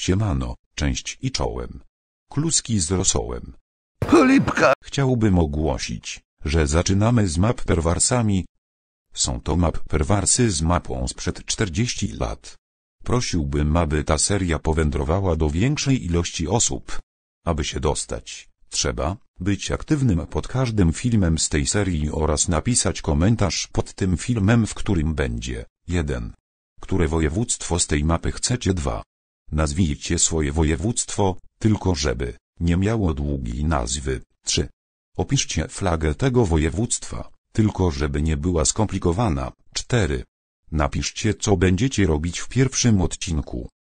Siemano, część i czołem. Kluski z rosołem. Cholipka! Chciałbym ogłosić, że zaczynamy z map perwarsami. Są to map perwarsy z mapą sprzed 40 lat. Prosiłbym, aby ta seria powędrowała do większej ilości osób. Aby się dostać, trzeba być aktywnym pod każdym filmem z tej serii oraz napisać komentarz pod tym filmem, w którym będzie 1. Które województwo z tej mapy chcecie 2. Nazwijcie swoje województwo, tylko żeby nie miało długiej nazwy. 3. Opiszcie flagę tego województwa, tylko żeby nie była skomplikowana. 4. Napiszcie co będziecie robić w pierwszym odcinku.